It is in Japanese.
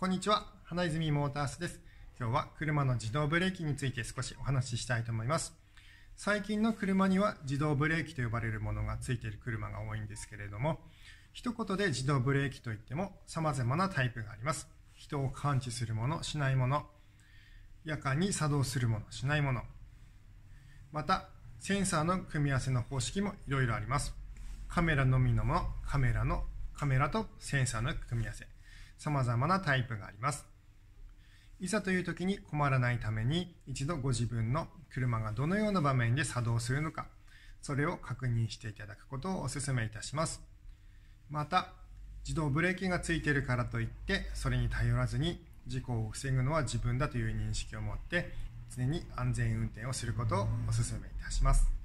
こんにちは。花泉モータースです。今日は車の自動ブレーキについて少しお話ししたいと思います。最近の車には自動ブレーキと呼ばれるものがついている車が多いんですけれども、一言で自動ブレーキといっても様々なタイプがあります。人を感知するもの、しないもの、夜間に作動するもの、しないもの。また、センサーの組み合わせの方式もいろいろあります。カメラのみのもの、カメラの、カメラとセンサーの組み合わせ。様々なタイプがあります。いざという時に困らないために一度ご自分の車がどのような場面で作動するのか、それを確認していただくことをお勧めいたします。また、自動ブレーキがついているからといって、それに頼らずに事故を防ぐのは自分だという認識を持って、常に安全運転をすることをお勧めいたします。